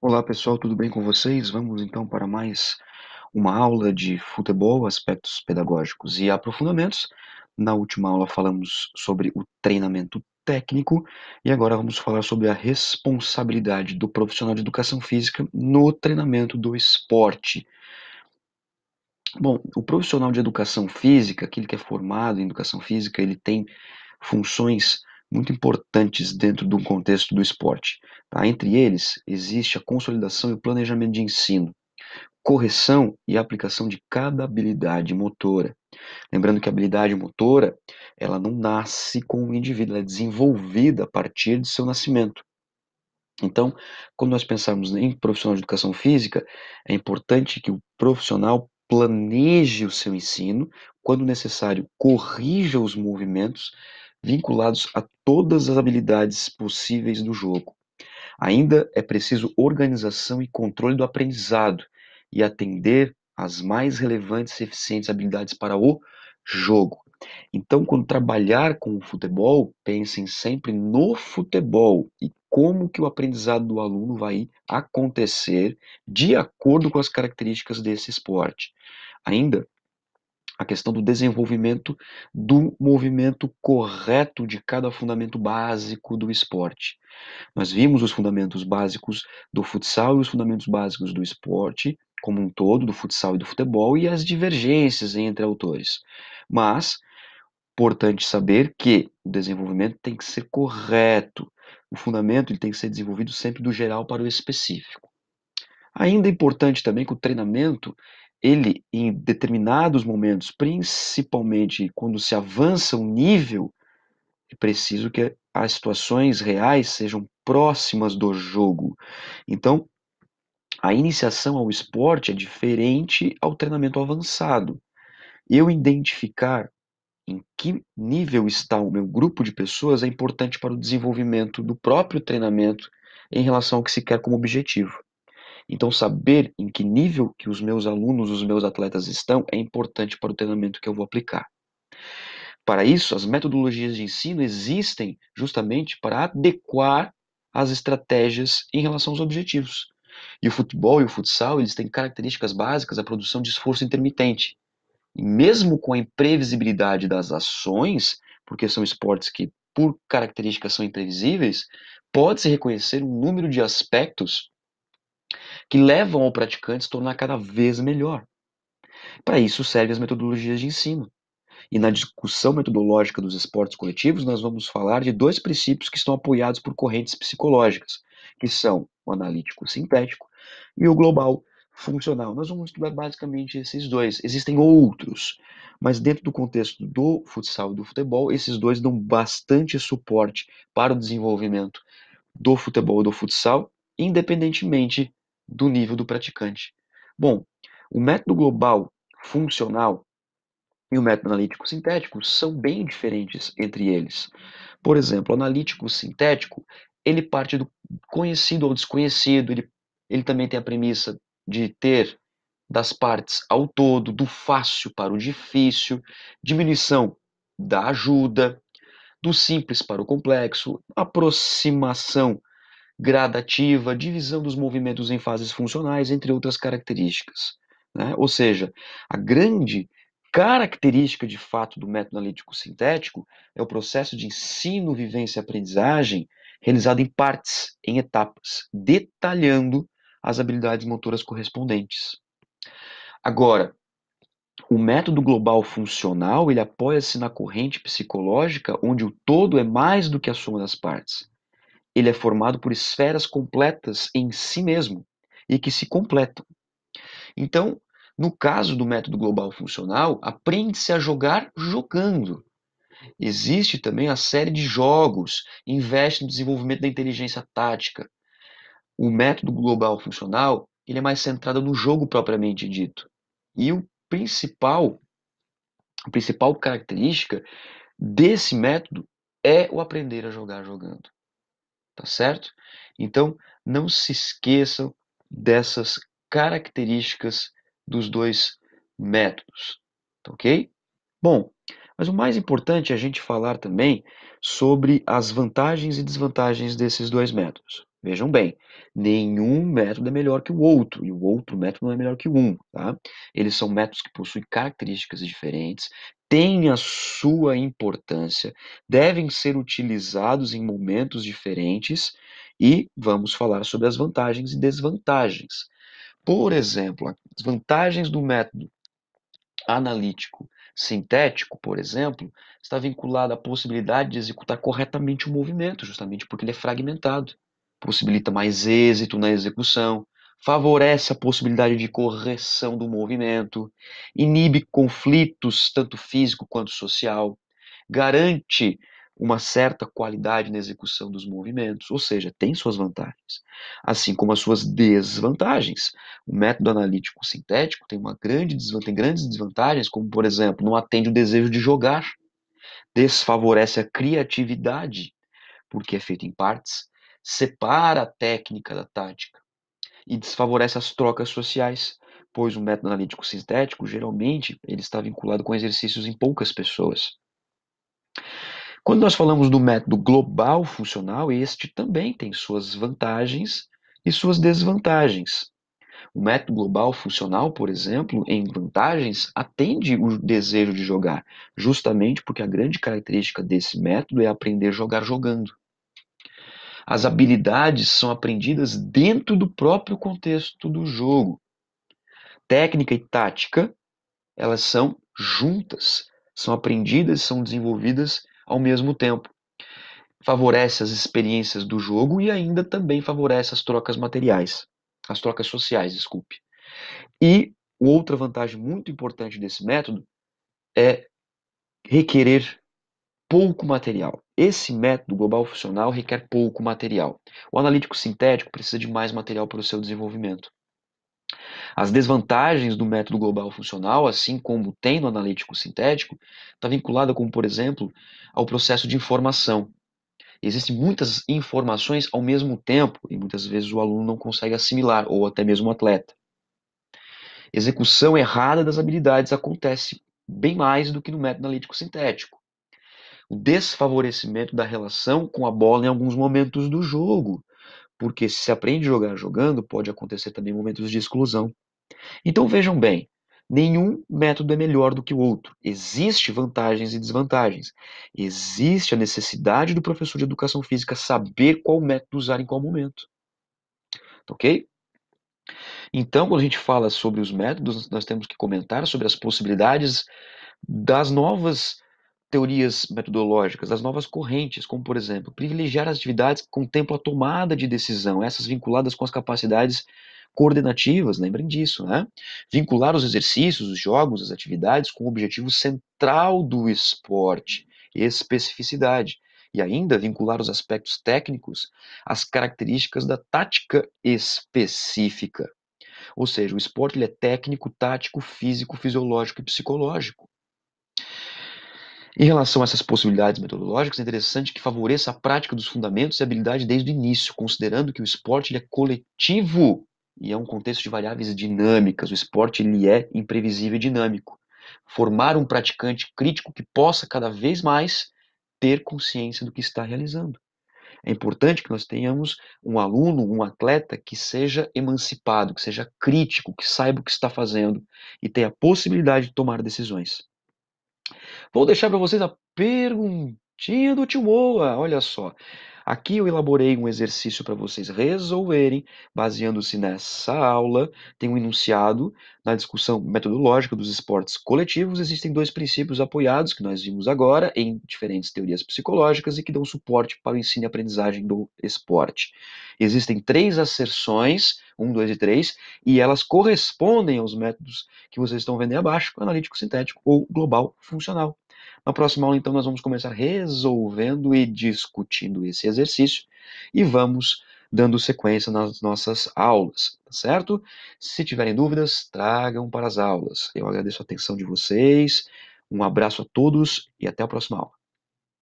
Olá pessoal, tudo bem com vocês? Vamos então para mais uma aula de futebol, aspectos pedagógicos e aprofundamentos. Na última aula falamos sobre o treinamento técnico e agora vamos falar sobre a responsabilidade do profissional de educação física no treinamento do esporte. Bom, o profissional de educação física, aquele que é formado em educação física, ele tem funções muito importantes dentro do contexto do esporte. Tá? Entre eles, existe a consolidação e o planejamento de ensino, correção e aplicação de cada habilidade motora. Lembrando que a habilidade motora, ela não nasce com o indivíduo, ela é desenvolvida a partir de seu nascimento. Então, quando nós pensarmos em profissional de educação física, é importante que o profissional planeje o seu ensino, quando necessário, corrija os movimentos vinculados a todas as habilidades possíveis do jogo. Ainda é preciso organização e controle do aprendizado e atender às mais relevantes e eficientes habilidades para o jogo. Então, quando trabalhar com o futebol, pensem sempre no futebol e como que o aprendizado do aluno vai acontecer de acordo com as características desse esporte. Ainda a questão do desenvolvimento do movimento correto de cada fundamento básico do esporte. Nós vimos os fundamentos básicos do futsal e os fundamentos básicos do esporte como um todo, do futsal e do futebol, e as divergências entre autores. Mas, importante saber que o desenvolvimento tem que ser correto, o fundamento ele tem que ser desenvolvido sempre do geral para o específico. Ainda é importante também que o treinamento ele, em determinados momentos, principalmente quando se avança um nível, é preciso que as situações reais sejam próximas do jogo. Então, a iniciação ao esporte é diferente ao treinamento avançado. Eu identificar em que nível está o meu grupo de pessoas é importante para o desenvolvimento do próprio treinamento em relação ao que se quer como objetivo. Então, saber em que nível que os meus alunos, os meus atletas estão é importante para o treinamento que eu vou aplicar. Para isso, as metodologias de ensino existem justamente para adequar as estratégias em relação aos objetivos. E o futebol e o futsal, eles têm características básicas a produção de esforço intermitente. E mesmo com a imprevisibilidade das ações, porque são esportes que por características são imprevisíveis, pode-se reconhecer um número de aspectos que levam o praticante a se tornar cada vez melhor. Para isso servem as metodologias de ensino. E na discussão metodológica dos esportes coletivos, nós vamos falar de dois princípios que estão apoiados por correntes psicológicas, que são o analítico sintético e o global funcional. Nós vamos estudar basicamente esses dois. Existem outros, mas dentro do contexto do futsal e do futebol, esses dois dão bastante suporte para o desenvolvimento do futebol e do futsal, independentemente do nível do praticante. Bom, o método global funcional e o método analítico sintético são bem diferentes entre eles. Por exemplo, o analítico sintético, ele parte do conhecido ou desconhecido, ele, ele também tem a premissa de ter das partes ao todo, do fácil para o difícil, diminuição da ajuda, do simples para o complexo, aproximação gradativa, divisão dos movimentos em fases funcionais, entre outras características. Né? Ou seja, a grande característica de fato do método analítico sintético é o processo de ensino, vivência e aprendizagem realizado em partes, em etapas, detalhando as habilidades motoras correspondentes. Agora, o método global funcional ele apoia-se na corrente psicológica onde o todo é mais do que a soma das partes. Ele é formado por esferas completas em si mesmo e que se completam. Então, no caso do método global funcional, aprende-se a jogar jogando. Existe também a série de jogos, investe no desenvolvimento da inteligência tática. O método global funcional ele é mais centrado no jogo propriamente dito. E o principal, a principal característica desse método é o aprender a jogar jogando tá certo? Então, não se esqueçam dessas características dos dois métodos, tá ok? Bom, mas o mais importante é a gente falar também sobre as vantagens e desvantagens desses dois métodos. Vejam bem, nenhum método é melhor que o outro, e o outro método não é melhor que um, tá? Eles são métodos que possuem características diferentes, têm a sua importância, devem ser utilizados em momentos diferentes, e vamos falar sobre as vantagens e desvantagens. Por exemplo, as vantagens do método analítico sintético, por exemplo, está vinculado à possibilidade de executar corretamente o movimento, justamente porque ele é fragmentado possibilita mais êxito na execução, favorece a possibilidade de correção do movimento, inibe conflitos, tanto físico quanto social, garante uma certa qualidade na execução dos movimentos, ou seja, tem suas vantagens, assim como as suas desvantagens. O método analítico sintético tem uma grande tem grandes desvantagens, como por exemplo, não atende o desejo de jogar, desfavorece a criatividade, porque é feito em partes, separa a técnica da tática e desfavorece as trocas sociais, pois o método analítico sintético geralmente ele está vinculado com exercícios em poucas pessoas. Quando nós falamos do método global funcional, este também tem suas vantagens e suas desvantagens. O método global funcional, por exemplo, em vantagens, atende o desejo de jogar, justamente porque a grande característica desse método é aprender a jogar jogando. As habilidades são aprendidas dentro do próprio contexto do jogo. Técnica e tática, elas são juntas, são aprendidas, são desenvolvidas ao mesmo tempo. Favorece as experiências do jogo e ainda também favorece as trocas materiais, as trocas sociais, desculpe. E outra vantagem muito importante desse método é requerer pouco material. Esse método global funcional requer pouco material. O analítico sintético precisa de mais material para o seu desenvolvimento. As desvantagens do método global funcional, assim como tem no analítico sintético, está vinculada com, por exemplo, ao processo de informação. Existem muitas informações ao mesmo tempo e muitas vezes o aluno não consegue assimilar, ou até mesmo o atleta. Execução errada das habilidades acontece bem mais do que no método analítico sintético o desfavorecimento da relação com a bola em alguns momentos do jogo. Porque se se aprende a jogar jogando, pode acontecer também momentos de exclusão. Então vejam bem, nenhum método é melhor do que o outro. Existem vantagens e desvantagens. Existe a necessidade do professor de educação física saber qual método usar em qual momento. Tá ok? Então, quando a gente fala sobre os métodos, nós temos que comentar sobre as possibilidades das novas teorias metodológicas, das novas correntes, como por exemplo, privilegiar as atividades que contemplam a tomada de decisão, essas vinculadas com as capacidades coordenativas, lembrem disso, né? Vincular os exercícios, os jogos, as atividades com o objetivo central do esporte, especificidade, e ainda vincular os aspectos técnicos às características da tática específica. Ou seja, o esporte ele é técnico, tático, físico, fisiológico e psicológico. Em relação a essas possibilidades metodológicas, é interessante que favoreça a prática dos fundamentos e habilidade desde o início, considerando que o esporte é coletivo e é um contexto de variáveis dinâmicas. O esporte ele é imprevisível e dinâmico. Formar um praticante crítico que possa cada vez mais ter consciência do que está realizando. É importante que nós tenhamos um aluno, um atleta que seja emancipado, que seja crítico, que saiba o que está fazendo e tenha a possibilidade de tomar decisões. Vou deixar para vocês a perguntinha do Timoa, olha só. Aqui eu elaborei um exercício para vocês resolverem, baseando-se nessa aula. Tem um enunciado na discussão metodológica dos esportes coletivos. Existem dois princípios apoiados que nós vimos agora em diferentes teorias psicológicas e que dão suporte para o ensino e aprendizagem do esporte. Existem três asserções, um, dois e três, e elas correspondem aos métodos que vocês estão vendo aí abaixo: analítico, sintético ou global funcional. Na próxima aula, então, nós vamos começar resolvendo e discutindo esse exercício e vamos dando sequência nas nossas aulas, tá certo? Se tiverem dúvidas, tragam para as aulas. Eu agradeço a atenção de vocês, um abraço a todos e até a próxima aula.